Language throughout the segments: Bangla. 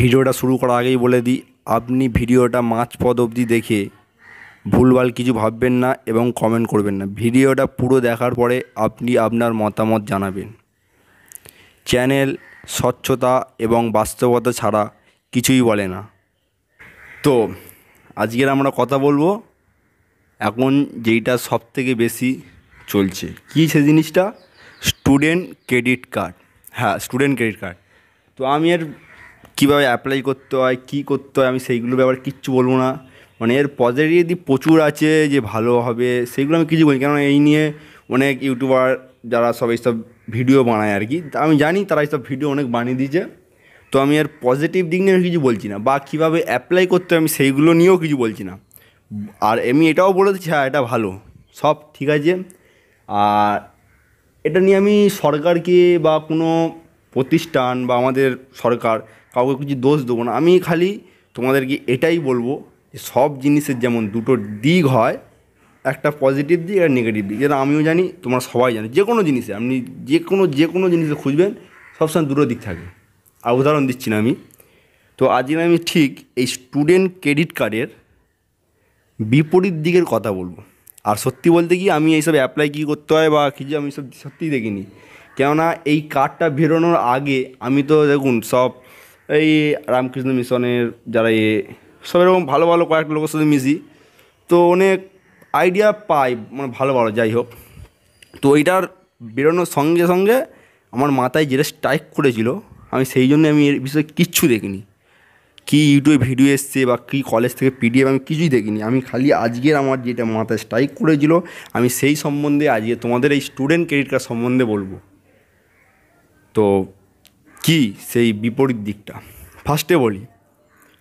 ভিডিওটা শুরু করার আগেই বলে দিই আপনি ভিডিওটা মাছ পদ অবধি দেখে ভুলভাল কিছু ভাববেন না এবং কমেন্ট করবেন না ভিডিওটা পুরো দেখার পরে আপনি আপনার মতামত জানাবেন চ্যানেল স্বচ্ছতা এবং বাস্তবতা ছাড়া কিছুই বলে না তো আজকের আমরা কথা বলবো এখন যেইটা সব থেকে বেশি চলছে কি সে জিনিসটা স্টুডেন্ট ক্রেডিট কার্ড হ্যাঁ স্টুডেন্ট ক্রেডিট কার্ড তো আমি এর কীভাবে অ্যাপ্লাই করতে হয় কী করতে হয় আমি সেইগুলো ব্যাপারে কিচ্ছু বলবো না মানে এর পজিটিভ প্রচুর আছে যে ভালো হবে সেইগুলো আমি কিছু বলি কেন এই নিয়ে অনেক ইউটিউবার যারা সব এইসব ভিডিও বানায় আর কি আমি জানি তারা এইসব ভিডিও অনেক বানিয়ে দিয়েছে তো আমি এর পজিটিভ দিক নিয়ে কিছু বলছি না বা কীভাবে অ্যাপ্লাই করতে আমি সেইগুলো নিয়েও কিছু বলছি না আর আমি এটাও বলে দিচ্ছি হ্যাঁ এটা ভালো সব ঠিক আছে আর এটা নিয়ে আমি সরকারকে বা কোনো প্রতিষ্ঠান বা আমাদের সরকার কাউকে কিছু দোষ দেবো না আমি খালি তোমাদেরকে এটাই বলবো যে সব জিনিসের যেমন দুটো দিক হয় একটা পজিটিভ দিক আর নেগেটিভ দিক যেটা আমিও জানি তোমরা সবাই জানো যে কোনো জিনিসে আপনি যে কোনো যে কোনো জিনিসে খুঁজবেন সবসময় দুটো দিক থাকে আর উদাহরণ দিচ্ছি না আমি তো আজকে আমি ঠিক এই স্টুডেন্ট ক্রেডিট কার্ডের বিপরীত দিকের কথা বলবো আর সত্যি বলতে কি আমি এইসব অ্যাপ্লাই কী করতে হয় বা কিছু আমি সব সত্যিই দেখিনি কেননা এই কার্ডটা বেরোনোর আগে আমি তো দেখুন সব এই রামকৃষ্ণ মিশনের যারা এ সব এরকম ভালো ভালো কয়েকটা লোকের সাথে মিশি তো অনেক আইডিয়া পাই মানে ভালো ভালো যাই হোক তো এইটার বেরোনোর সঙ্গে সঙ্গে আমার মাথায় যেটা স্ট্রাইক করেছিল আমি সেই জন্য আমি এর বিষয়ে কিচ্ছু দেখিনি কি ইউটিউবে ভিডিও এসছে বা কি কলেজ থেকে পিডিএফ আমি কিছুই দেখিনি আমি খালি আজকের আমার যেটা মাথায় স্ট্রাইক করেছিল আমি সেই সম্বন্ধে আজকে তোমাদের এই স্টুডেন্ট ক্রেডিট কার্ড সম্বন্ধে বলবো তো কি সেই বিপরীত দিকটা ফার্স্টে বলি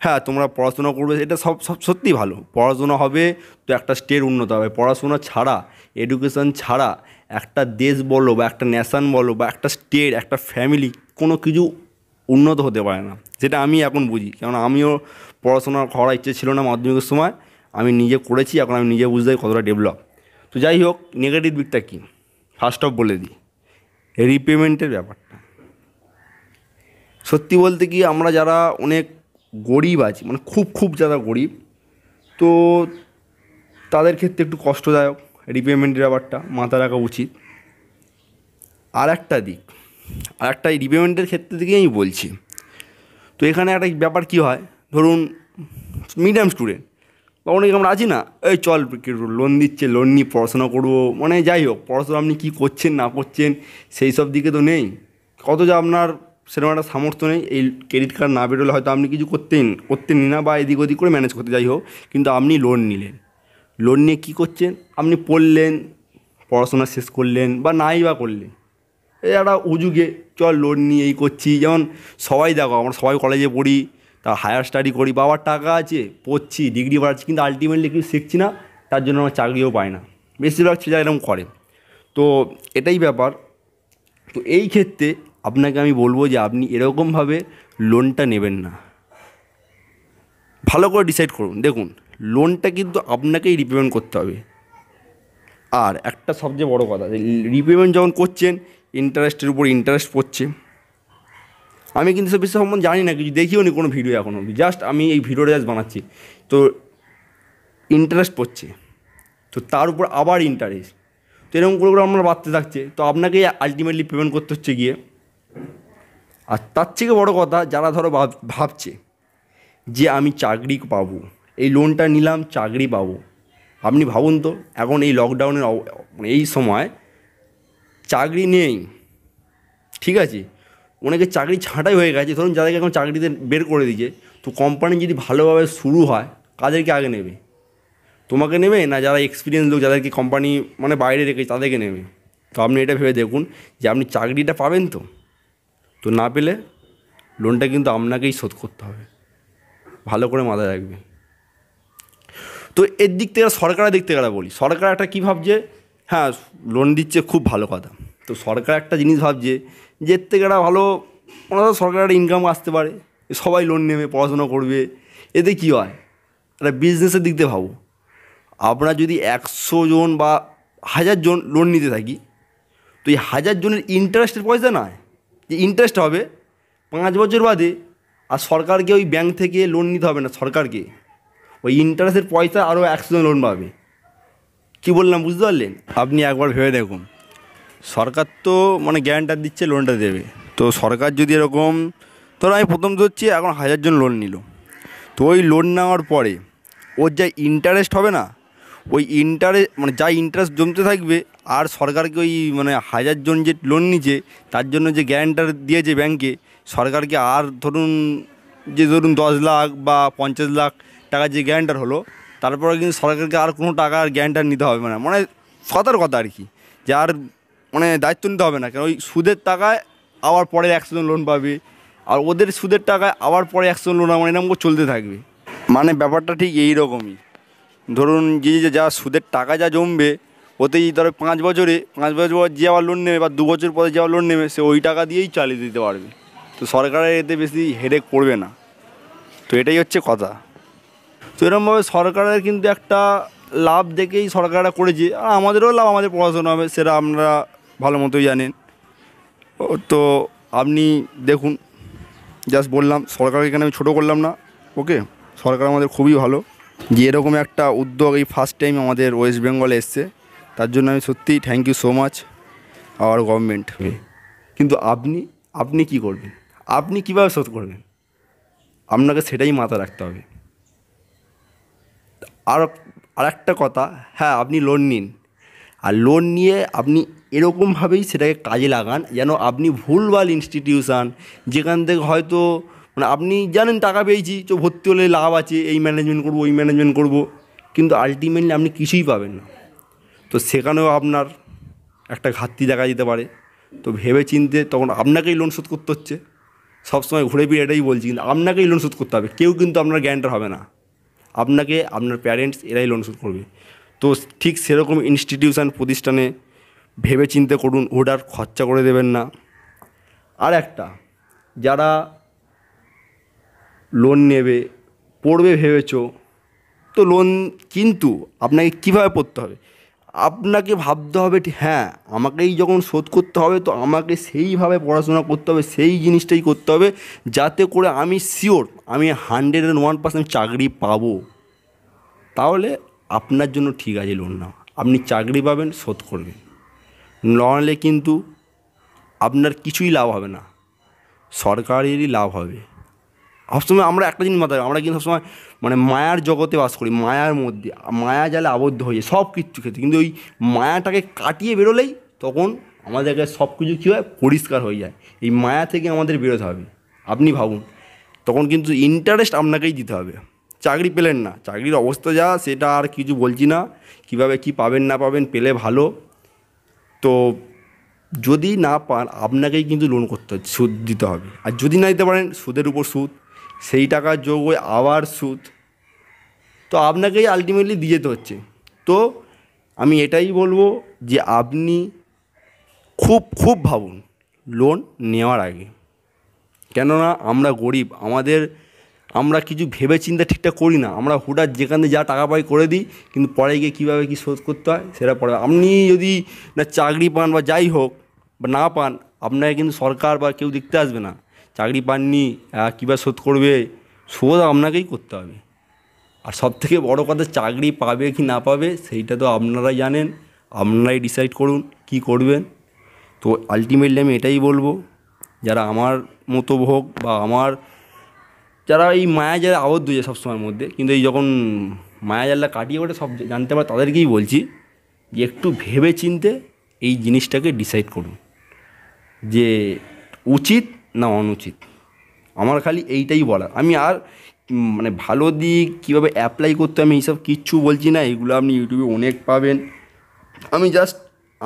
হ্যাঁ তোমরা পড়াশোনা করবে এটা সব সব সত্যি ভালো পড়াশোনা হবে তো একটা স্টেট উন্নত হবে পড়াশোনা ছাড়া এডুকেশন ছাড়া একটা দেশ বলো বা একটা ন্যাশন বলো বা একটা স্টেট একটা ফ্যামিলি কোনো কিছু উন্নত হতে পারে না যেটা আমি এখন বুঝি কারণ আমিও পড়াশোনা করার ইচ্ছে ছিল না মাধ্যমিকের সময় আমি নিজে করেছি এখন আমি নিজে বুঝতে কতটা ডেভেলপ তো যাই হোক নেগেটিভ দিকটা কী ফার্স্ট অফ বলে দিই রিপেমেন্টের ব্যাপারটা সত্যি বলতে কি আমরা যারা অনেক গরিব আছি মানে খুব খুব যারা গরিব তো তাদের ক্ষেত্রে একটু কষ্টদায়ক রিপেমেন্টের ব্যাপারটা মাথা রাখা উচিত আর একটা দিক আর একটা এই রিপেমেন্টের ক্ষেত্রে থেকেই আমি বলছি তো এখানে একটা ব্যাপার কী হয় ধরুন মিডিয়াম স্টুডেন্ট বা অনেকে আমরা আছি না এই চল লোন দিচ্ছে লোন নিয়ে পড়াশোনা করবো মানে যাই হোক পড়াশোনা আপনি কী করছেন না করছেন সেই সব দিকে তো নেই কত যা আপনার সেরকম একটা সামর্থ্য নেই এই ক্রেডিট কার্ড না বেরোলে হয়তো আপনি কিছু করতেন করতেন না বা এদিক ওদিক করে ম্যানেজ করতে যাই হোক কিন্তু আপনি লোন নিলেন লোন নিয়ে কী করছেন আপনি পড়লেন পড়াশোনা শেষ করলেন বা নাই বা করলেন এই একটা উজুগে চল লোন নিয়ে এই করছি যেমন সবাই দেখো আমরা সবাই কলেজে পড়ি তার হায়ার স্টাডি করি বাবার টাকা আছে পড়ছি ডিগ্রি পড়াচ্ছি কিন্তু আলটিমেটলি কিছু শিখছি না তার জন্য আমরা চাকরিও পাই না বেশিরভাগ ছেলে এরকম করে তো এটাই ব্যাপার তো এই ক্ষেত্রে আপনাকে আমি বলবো যে আপনি এরকমভাবে লোনটা নেবেন না ভালো করে ডিসাইড করুন দেখুন লোনটা কিন্তু আপনাকেই রিপেমেন্ট করতে হবে আর একটা সবচেয়ে বড় কথা রিপেমেন্ট যখন করছেন ইন্টারেস্টের উপর ইন্টারেস্ট পড়ছে আমি কিন্তু সব বিষয় সম্বন্ধে জানি না কিছু দেখিও নি কোনো ভিডিও এখনও জাস্ট আমি এই ভিডিওটা জাস্ট বানাচ্ছি তো ইন্টারেস্ট পড়ছে তো তার উপর আবার ইন্টারেস্ট তো এরকম করে করে আমরা বাড়তে থাকছে তো আপনাকেই আলটিমেটলি পেমেন্ট করতে হচ্ছে গিয়ে আর তার থেকে বড় কথা যারা ধরো ভাবছে যে আমি চাকরি পাবো এই লোনটা নিলাম চাকরি পাব আপনি ভাবুন তো এখন এই লকডাউনের এই সময় চাকরি নেই ঠিক আছে অনেকে চাকরি ছাঁটাই হয়ে গেছে ধরুন যাদেরকে এখন চাকরিতে বের করে দিয়েছে তো কোম্পানি যদি ভালোভাবে শুরু হয় কাদেরকে আগে নেবে তোমাকে নেবে না যারা এক্সপিরিয়েন্স লোক যাদেরকে কোম্পানি মানে বাইরে রেখেছে তাদেরকে নেবে তো আপনি এটা ভেবে দেখুন যে আপনি চাকরিটা পাবেন তো তো না পেলে লোনটা কিন্তু আপনাকেই শোধ করতে হবে ভালো করে মাথায় রাখবে তো এর দিক থেকে সরকারের দিক থেকে বলি সরকার একটা কী ভাবছে হ্যাঁ লোন দিচ্ছে খুব ভালো কথা তো সরকার একটা জিনিস ভাবছে যে এর থেকে একটা ভালো সরকার সরকারের ইনকাম আসতে পারে সবাই লোন নেবে পড়াশোনা করবে এতে কী হয় একটা বিজনেসের দিক দিয়ে ভাবো আমরা যদি একশো জন বা হাজার জন লোন নিতে থাকি তো এই হাজার জনের ইন্টারেস্টের পয়সা নয় যে ইন্টারেস্ট হবে পাঁচ বছর বাদে আর সরকারকে ওই ব্যাংক থেকে লোন নিতে হবে না সরকারকে ওই ইন্টারেস্টের পয়সা আরও একশো জন লোন পাবে কি বললাম বুঝতে পারলেন আপনি একবার ভেবে দেখুন সরকার তো মানে গ্যারান্টার দিচ্ছে লোনটা দেবে তো সরকার যদি এরকম ধরো আমি প্রথম হচ্ছে এখন হাজার জন লোন নিল তো ওই লোন নেওয়ার পরে ওর যা ইন্টারেস্ট হবে না ওই ইন্টারে মানে যা ইন্টারেস্ট জমতে থাকবে আর সরকারকে ওই মানে হাজার জন যে লোন নিচ্ছে তার জন্য যে গ্যারেন্টার দিয়েছে ব্যাংকে সরকারকে আর ধরুন যে ধরুন দশ লাখ বা পঞ্চাশ লাখ টাকা যে গ্যারেন্টার হলো তারপরে কিন্তু সরকারকে আর কোনো টাকা আর গ্যারেন্টার নিতে হবে না মানে সতার কথা আর কি যে আর মানে দায়িত্ব নিতে হবে না কেন ওই সুদের টাকায় আবার পরে একশো জন লোন পাবে আর ওদের সুদের টাকায় আবার পরে একশো জন লোন আমার মানে এরকম চলতে থাকবে মানে ব্যাপারটা ঠিক এই রকমই ধরুন যে যে যা সুদের টাকা যা জমবে ওতেই ধরো পাঁচ বছরে পাঁচ বছর পর যে আবার লোন নেবে বা দু বছর পরে যে আবার লোন নেবে সে ওই টাকা দিয়েই চালিয়ে দিতে পারবে তো সরকারের এতে বেশি হেডেক পড়বে না তো এটাই হচ্ছে কথা তো এরকমভাবে সরকারের কিন্তু একটা লাভ দেখেই সরকাররা করেছে আর আমাদেরও লাভ আমাদের পড়াশোনা হবে সেটা আপনারা ভালো মতোই জানেন তো আপনি দেখুন জাস্ট বললাম সরকারকে এখানে আমি ছোটো করলাম না ওকে সরকার আমাদের খুবই ভালো যে এরকম একটা উদ্যোগ এই ফার্স্ট টাইম আমাদের ওয়েস্ট বেঙ্গলে এসছে তার জন্য আমি সত্যিই thank you so much our government কিন্তু আপনি আপনি কি করবেন আপনি কিভাবে শোধ করবেন আপনাকে সেটাই মাথা রাখতে হবে আর আর একটা কথা হ্যাঁ আপনি লোন নিন আর লোন নিয়ে আপনি এরকমভাবেই সেটাকে কাজে লাগান যেন আপনি ভুলভাল ইনস্টিটিউশান যেখান থেকে হয়তো মানে আপনি জানেন টাকা পেয়েছি তো ভর্তি হলে লাভ আছে এই ম্যানেজমেন্ট করব ওই ম্যানেজমেন্ট করব কিন্তু আলটিমেটলি আপনি কিছুই পাবেন না তো সেখানেও আপনার একটা ঘাটতি দেখা যেতে পারে তো ভেবে চিনতে তখন আপনাকেই লোন শোধ করতে হচ্ছে সবসময় ঘুরে ফিরে এটাই বলছি কিন্তু আপনাকেই লোন শোধ করতে হবে কেউ কিন্তু আপনার গ্যারেন্টার হবে না আপনাকে আপনার প্যারেন্টস এরাই লোন শোধ করবে তো ঠিক সেরকম ইনস্টিটিউশন প্রতিষ্ঠানে ভেবে চিনতে করুন ওটার খরচা করে দেবেন না আর একটা যারা লোন নেবে পড়বে ভেবেছো তো লোন কিন্তু আপনাকে কীভাবে পড়তে হবে আপনাকে ভাবতে হবে হ্যাঁ আমাকেই যখন শোধ করতে হবে তো আমাকে সেইভাবে পড়াশোনা করতে হবে সেই জিনিসটাই করতে হবে যাতে করে আমি শিওর আমি হান্ড্রেড অ্যান্ড ওয়ান পার্সেন্ট চাকরি পাবো তাহলে আপনার জন্য ঠিক আছে লোন না আপনি চাকরি পাবেন শোধ করবেন নাহলে কিন্তু আপনার কিছুই লাভ হবে না সরকারেরই লাভ হবে সবসময় আমরা একটা জিনিস মাথায় আমরা কিন্তু সবসময় মানে মায়ার জগতে বাস করি মায়ার মধ্যে মায়া জালে আবদ্ধ হয়ে যায় সব কিছু ক্ষেত্রে কিন্তু ওই মায়াটাকে কাটিয়ে বেরোলেই তখন আমাদেরকে সব কিছু কী হয় পরিষ্কার হয়ে যায় এই মায়া থেকে আমাদের বেরোতে হবে আপনি ভাবুন তখন কিন্তু ইন্টারেস্ট আপনাকেই দিতে হবে চাকরি পেলেন না চাকরির অবস্থা যা সেটা আর কিছু বলছি না কিভাবে কি পাবেন না পাবেন পেলে ভালো তো যদি না পান আপনাকেই কিন্তু লোন করতে সুদ দিতে হবে আর যদি না দিতে পারেন সুদের উপর সুদ সেই টাকার যোগ হয়ে আবার সুদ তো আপনাকেই আলটিমেটলি দিয়ে যেতে হচ্ছে তো আমি এটাই বলবো যে আপনি খুব খুব ভাবুন লোন নেওয়ার আগে কেননা আমরা গরিব আমাদের আমরা কিছু ভেবে চিন্তা ঠিকঠাক করি না আমরা হুটার যেখানে যা টাকা পাই করে দিই কিন্তু পরে গিয়ে কীভাবে কী শোধ করতে হয় সেটা পরে আপনি যদি না চাকরি পান বা যাই হোক বা না পান আপনাকে কিন্তু সরকার বা কেউ দেখতে আসবে না চাকরি পাননি কীভাবে শোধ করবে শোধ আপনাকেই করতে হবে আর সব থেকে বড়ো কথা চাকরি পাবে কি না পাবে সেইটা তো আপনারাই জানেন আপনারাই ডিসাইড করুন কি করবেন তো আলটিমেটলি আমি এটাই বলবো যারা আমার মতো হোক বা আমার যারা এই মায়া যারা আবদ্ধ যায় সবসময়ের মধ্যে কিন্তু এই যখন মায়া জাল্লা কাটিয়ে ওঠে সব জানতে পারে তাদেরকেই বলছি যে একটু ভেবে চিনতে এই জিনিসটাকে ডিসাইড করুন যে উচিত না অনুচিত আমার খালি এইটাই বলার আমি আর মানে ভালো দিক কীভাবে অ্যাপ্লাই করতে আমি এইসব কিচ্ছু বলছি না এগুলো আপনি ইউটিউবে অনেক পাবেন আমি জাস্ট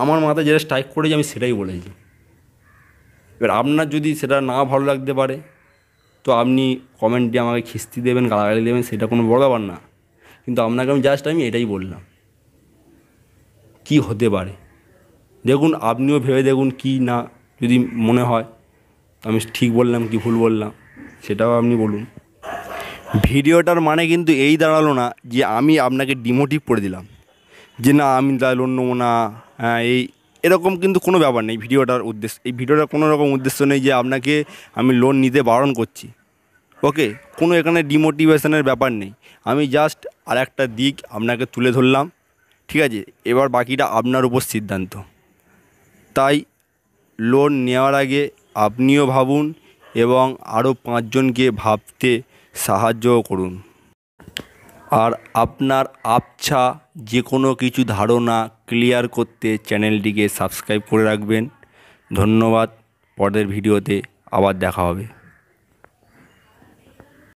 আমার মাথায় যেটা স্ট্রাইক করেছি আমি সেটাই বলেছি এবার আপনার যদি সেটা না ভালো লাগতে পারে তো আপনি কমেন্ট দিয়ে আমাকে খিস্তি দেবেন গালাগালি দেবেন সেটা কোনো বড় ব্যাপার না কিন্তু আপনাকে আমি জাস্ট আমি এটাই বললাম কি হতে পারে দেখুন আপনিও ভেবে দেখুন কি না যদি মনে হয় আমি ঠিক বললাম কি ভুল বললাম সেটাও আপনি বলুন ভিডিওটার মানে কিন্তু এই দাঁড়ালো না যে আমি আপনাকে ডিমোটিভ করে দিলাম যে না আমি দাঁড়ালো নেবো না এই এরকম কিন্তু কোনো ব্যাপার নেই ভিডিওটার উদ্দেশ্য এই ভিডিওটার কোনো রকম উদ্দেশ্য নেই যে আপনাকে আমি লোন নিতে বারণ করছি ওকে কোনো এখানে ডিমোটিভেশনের ব্যাপার নেই আমি জাস্ট আর একটা দিক আপনাকে তুলে ধরলাম ঠিক আছে এবার বাকিটা আপনার উপর সিদ্ধান্ত তাই লোন নেওয়ার আগে আপনিও ভাবুন এবং আরও পাঁচজনকে ভাবতে সাহায্য করুন আর আপনার আবছা যে কোনো কিছু ধারণা ক্লিয়ার করতে চ্যানেলটিকে সাবস্ক্রাইব করে রাখবেন ধন্যবাদ পরের ভিডিওতে আবার দেখা হবে